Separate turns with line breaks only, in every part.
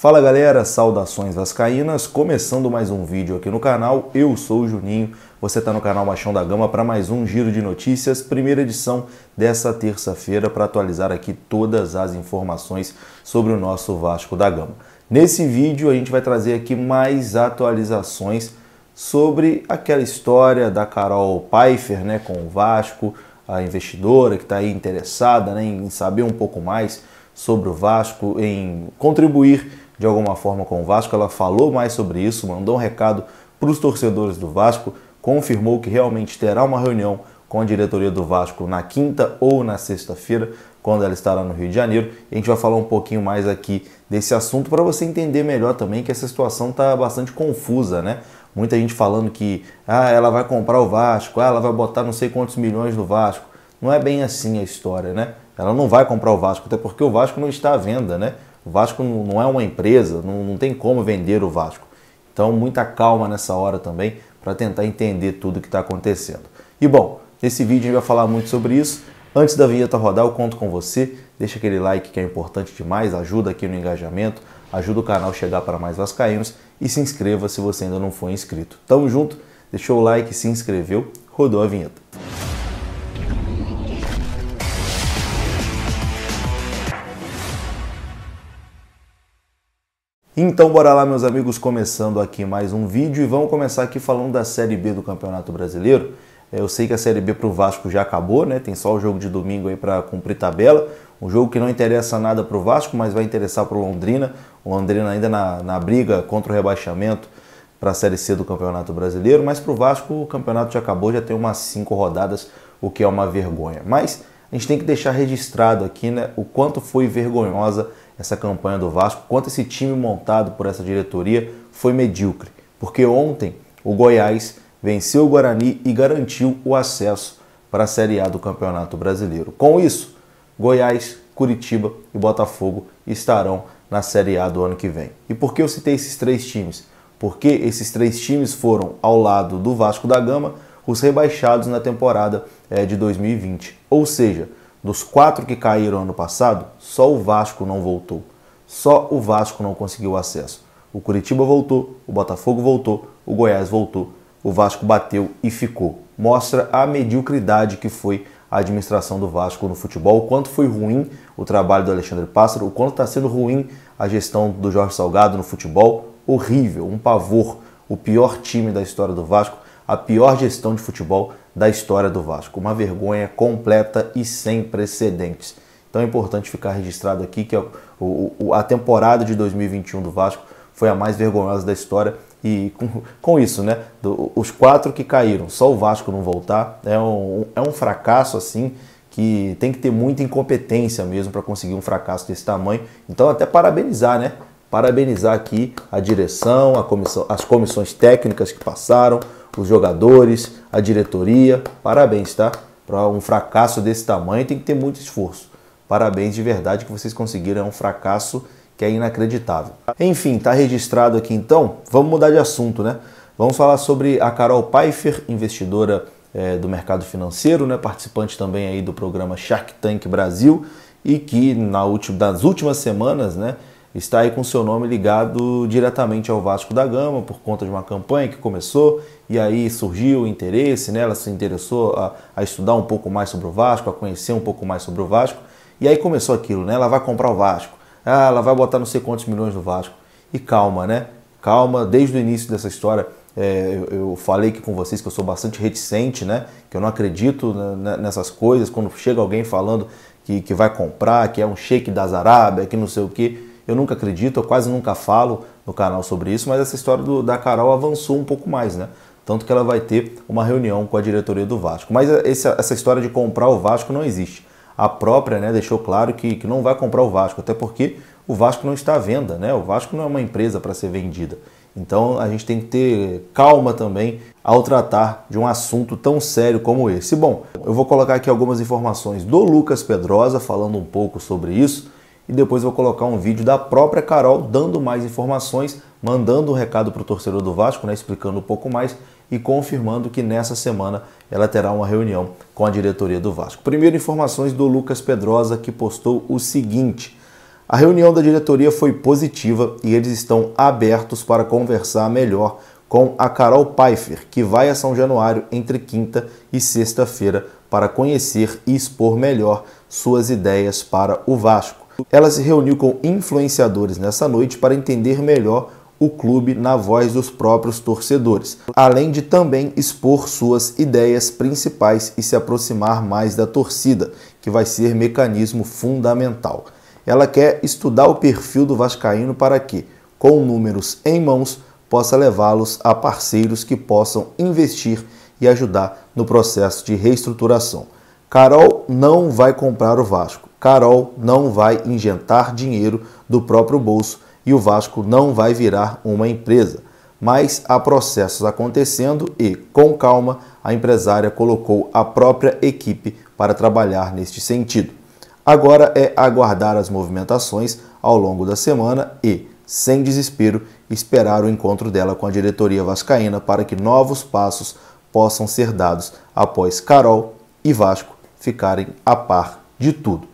Fala galera, saudações vascaínas, começando mais um vídeo aqui no canal, eu sou o Juninho, você está no canal Machão da Gama para mais um Giro de Notícias, primeira edição dessa terça-feira para atualizar aqui todas as informações sobre o nosso Vasco da Gama. Nesse vídeo a gente vai trazer aqui mais atualizações sobre aquela história da Carol Pfeiffer né, com o Vasco, a investidora que está aí interessada né, em saber um pouco mais sobre o Vasco, em contribuir de alguma forma com o Vasco. Ela falou mais sobre isso, mandou um recado para os torcedores do Vasco, confirmou que realmente terá uma reunião com a diretoria do Vasco na quinta ou na sexta-feira, quando ela estará no Rio de Janeiro. E a gente vai falar um pouquinho mais aqui desse assunto para você entender melhor também que essa situação está bastante confusa, né? Muita gente falando que ah, ela vai comprar o Vasco, ah, ela vai botar não sei quantos milhões no Vasco. Não é bem assim a história, né? Ela não vai comprar o Vasco, até porque o Vasco não está à venda, né? O Vasco não é uma empresa, não, não tem como vender o Vasco. Então, muita calma nessa hora também para tentar entender tudo que está acontecendo. E bom, nesse vídeo a gente vai falar muito sobre isso. Antes da vinheta rodar, eu conto com você. Deixa aquele like que é importante demais, ajuda aqui no engajamento, ajuda o canal a chegar para mais vascaínos e se inscreva se você ainda não for inscrito. Tamo junto, deixou o like, se inscreveu, rodou a vinheta. Então bora lá meus amigos, começando aqui mais um vídeo e vamos começar aqui falando da Série B do Campeonato Brasileiro. É, eu sei que a Série B para o Vasco já acabou, né? Tem só o jogo de domingo aí para cumprir tabela. Um jogo que não interessa nada para o Vasco, mas vai interessar para o Londrina. O Londrina ainda na, na briga contra o rebaixamento para a Série C do Campeonato Brasileiro. Mas para o Vasco o campeonato já acabou, já tem umas cinco rodadas, o que é uma vergonha. Mas a gente tem que deixar registrado aqui né, o quanto foi vergonhosa essa campanha do Vasco, quanto esse time montado por essa diretoria foi medíocre. Porque ontem o Goiás venceu o Guarani e garantiu o acesso para a Série A do Campeonato Brasileiro. Com isso, Goiás, Curitiba e Botafogo estarão na Série A do ano que vem. E por que eu citei esses três times? Porque esses três times foram, ao lado do Vasco da Gama, os rebaixados na temporada eh, de 2020. Ou seja, dos quatro que caíram ano passado, só o Vasco não voltou. Só o Vasco não conseguiu acesso. O Curitiba voltou, o Botafogo voltou, o Goiás voltou, o Vasco bateu e ficou. Mostra a mediocridade que foi a administração do Vasco no futebol, o quanto foi ruim o trabalho do Alexandre Pássaro, o quanto está sendo ruim a gestão do Jorge Salgado no futebol. Horrível, um pavor. O pior time da história do Vasco, a pior gestão de futebol da história do Vasco. Uma vergonha completa e sem precedentes. Então é importante ficar registrado aqui que é a temporada de 2021 do Vasco foi a mais vergonhosa da história. E com, com isso, né? Do, os quatro que caíram, só o Vasco não voltar, é um, é um fracasso assim que tem que ter muita incompetência mesmo para conseguir um fracasso desse tamanho. Então, até parabenizar, né? Parabenizar aqui a direção, a comissão, as comissões técnicas que passaram, os jogadores, a diretoria. Parabéns, tá? Para um fracasso desse tamanho tem que ter muito esforço. Parabéns de verdade que vocês conseguiram, é um fracasso que é inacreditável. Enfim, tá registrado aqui então. Vamos mudar de assunto, né? Vamos falar sobre a Carol Pfeiffer, investidora é, do mercado financeiro, né? participante também aí do programa Shark Tank Brasil e que na última, nas últimas semanas, né, está aí com seu nome ligado diretamente ao Vasco da Gama por conta de uma campanha que começou e aí surgiu o interesse, né? ela se interessou a, a, estudar um pouco mais sobre o Vasco, a conhecer um pouco mais sobre o Vasco e aí começou aquilo, né? ela vai comprar o Vasco, ah, ela vai botar não sei quantos milhões no Vasco e calma, né? Calma, desde o início dessa história é, eu, falei aqui com vocês que eu sou bastante reticente, né? Que eu não acredito nessas coisas quando chega alguém falando que, que vai comprar, que é um shake da Arábia, que não sei o que eu nunca acredito, eu quase nunca falo no canal sobre isso, mas essa história do, da Carol avançou um pouco mais, né? Tanto que ela vai ter uma reunião com a diretoria do Vasco. Mas esse, essa história de comprar o Vasco não existe. A própria né, deixou claro que, que não vai comprar o Vasco, até porque o Vasco não está à venda, né? O Vasco não é uma empresa para ser vendida. Então a gente tem que ter calma também ao tratar de um assunto tão sério como esse. Bom, eu vou colocar aqui algumas informações do Lucas Pedrosa falando um pouco sobre isso e depois vou colocar um vídeo da própria Carol dando mais informações, mandando um recado para o torcedor do Vasco, né, explicando um pouco mais e confirmando que nessa semana ela terá uma reunião com a diretoria do Vasco. Primeiro, informações do Lucas Pedrosa, que postou o seguinte: A reunião da diretoria foi positiva e eles estão abertos para conversar melhor com a Carol Pfeiffer, que vai a São Januário entre quinta e sexta-feira para conhecer e expor melhor suas ideias para o Vasco. Ela se reuniu com influenciadores nessa noite para entender melhor o clube na voz dos próprios torcedores, além de também expor suas ideias principais e se aproximar mais da torcida, que vai ser mecanismo fundamental. Ela quer estudar o perfil do Vascaíno para que, com números em mãos, possa levá-los a parceiros que possam investir e ajudar no processo de reestruturação. Carol não vai comprar o Vasco. Carol não vai injetar dinheiro do próprio bolso e o Vasco não vai virar uma empresa. Mas há processos acontecendo e, com calma, a empresária colocou a própria equipe para trabalhar neste sentido. Agora é aguardar as movimentações ao longo da semana e, sem desespero, esperar o encontro dela com a diretoria vascaína para que novos passos possam ser dados após Carol e Vasco ficarem a par de tudo.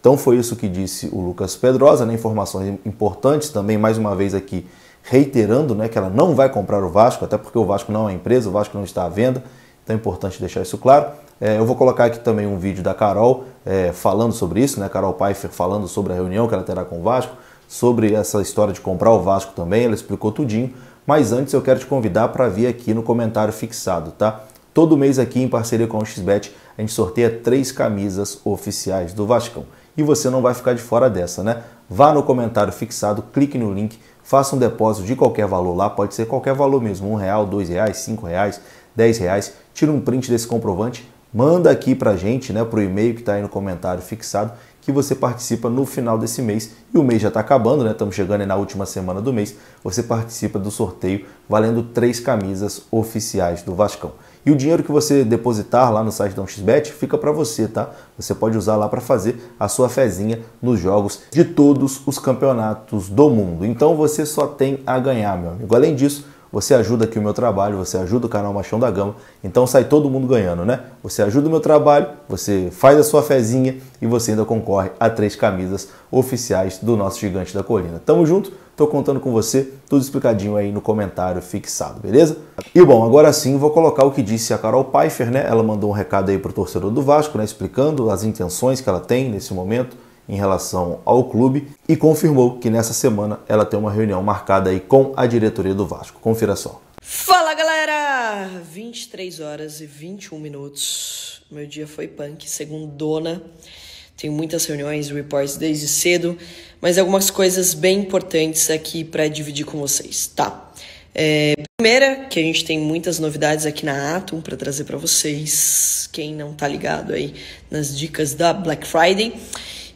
Então foi isso que disse o Lucas Pedrosa, né? informações importantes também, mais uma vez aqui, reiterando né, que ela não vai comprar o Vasco, até porque o Vasco não é empresa, o Vasco não está à venda, então é importante deixar isso claro. É, eu vou colocar aqui também um vídeo da Carol é, falando sobre isso, né? Carol Pfeiffer falando sobre a reunião que ela terá com o Vasco, sobre essa história de comprar o Vasco também, ela explicou tudinho. Mas antes eu quero te convidar para vir aqui no comentário fixado, tá? Todo mês aqui em parceria com o XBET, a gente sorteia três camisas oficiais do Vascão e você não vai ficar de fora dessa, né? Vá no comentário fixado, clique no link, faça um depósito de qualquer valor lá, pode ser qualquer valor mesmo, um real, dois reais, cinco reais, dez reais. Tira um print desse comprovante, manda aqui para gente, né, pro e-mail que está aí no comentário fixado, que você participa no final desse mês. E o mês já está acabando, né? Estamos chegando na última semana do mês. Você participa do sorteio valendo três camisas oficiais do Vascão. E o dinheiro que você depositar lá no site da 1xBet fica para você, tá? Você pode usar lá para fazer a sua fezinha nos jogos de todos os campeonatos do mundo. Então você só tem a ganhar, meu amigo. Além disso, você ajuda aqui o meu trabalho, você ajuda o canal Machão da Gama, então sai todo mundo ganhando, né? Você ajuda o meu trabalho, você faz a sua fezinha e você ainda concorre a três camisas oficiais do nosso Gigante da Colina. Tamo junto! Estou contando com você, tudo explicadinho aí no comentário fixado, beleza? E bom, agora sim vou colocar o que disse a Carol Pfeiffer, né? Ela mandou um recado aí para o torcedor do Vasco, né? Explicando as intenções que ela tem nesse momento em relação ao clube e confirmou que nessa semana ela tem uma reunião marcada aí com a diretoria do Vasco. Confira só.
Fala galera! 23 horas e 21 minutos. Meu dia foi punk, segundo dona. Tenho muitas reuniões, reports desde cedo, mas algumas coisas bem importantes aqui para dividir com vocês, tá? É, primeira, que a gente tem muitas novidades aqui na Atom para trazer para vocês, quem não tá ligado aí nas dicas da Black Friday.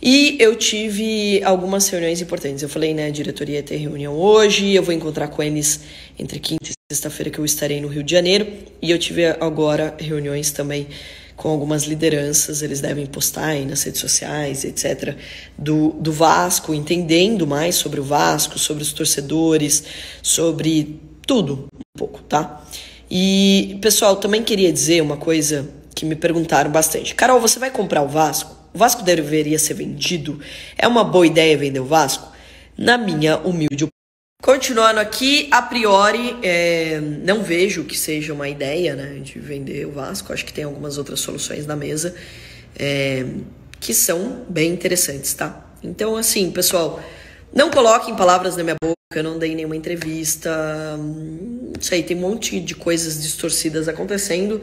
E eu tive algumas reuniões importantes. Eu falei, né, a diretoria tem reunião hoje, eu vou encontrar com eles entre quinta e sexta-feira que eu estarei no Rio de Janeiro, e eu tive agora reuniões também com algumas lideranças, eles devem postar aí nas redes sociais, etc., do, do Vasco, entendendo mais sobre o Vasco, sobre os torcedores, sobre tudo um pouco, tá? E, pessoal, também queria dizer uma coisa que me perguntaram bastante. Carol, você vai comprar o Vasco? O Vasco deveria ser vendido? É uma boa ideia vender o Vasco? Na minha humilde opinião, Continuando aqui, a priori, é, não vejo que seja uma ideia né, de vender o Vasco. Acho que tem algumas outras soluções na mesa é, que são bem interessantes, tá? Então, assim, pessoal, não coloquem palavras na minha boca. Eu não dei nenhuma entrevista. Não sei, tem um monte de coisas distorcidas acontecendo.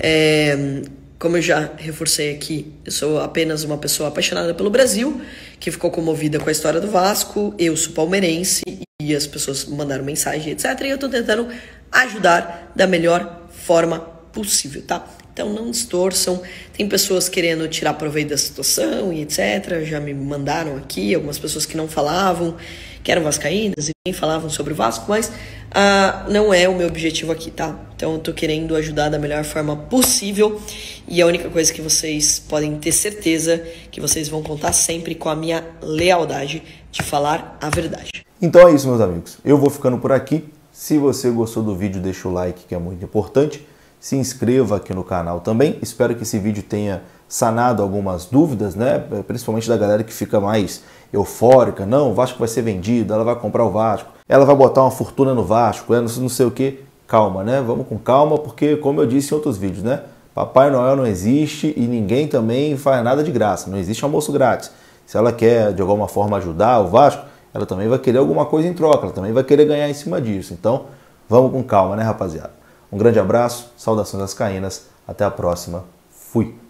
É, como eu já reforcei aqui, eu sou apenas uma pessoa apaixonada pelo Brasil, que ficou comovida com a história do Vasco. Eu sou palmeirense e as pessoas mandaram mensagem, etc. E eu estou tentando ajudar da melhor forma possível, tá? Então não distorçam. Tem pessoas querendo tirar proveito da situação e etc. Já me mandaram aqui algumas pessoas que não falavam, que eram vascaínas e nem falavam sobre o Vasco, mas ah, não é o meu objetivo aqui, tá? Então eu tô querendo ajudar da melhor forma possível e a única coisa que vocês podem ter certeza que vocês vão contar sempre com a minha lealdade de falar a verdade.
Então é isso, meus amigos. Eu vou ficando por aqui. Se você gostou do vídeo, deixa o like, que é muito importante. Se inscreva aqui no canal também. Espero que esse vídeo tenha sanado algumas dúvidas, né? Principalmente da galera que fica mais eufórica. Não, o Vasco vai ser vendido, ela vai comprar o Vasco, ela vai botar uma fortuna no Vasco, é não sei o que. Calma, né? Vamos com calma, porque como eu disse em outros vídeos, né? Papai Noel não existe e ninguém também faz nada de graça. Não existe almoço grátis. Se ela quer de alguma forma ajudar o Vasco, ela também vai querer alguma coisa em troca, ela também vai querer ganhar em cima disso. Então, vamos com calma, né, rapaziada? Um grande abraço, saudações às caínas, até a próxima. Fui!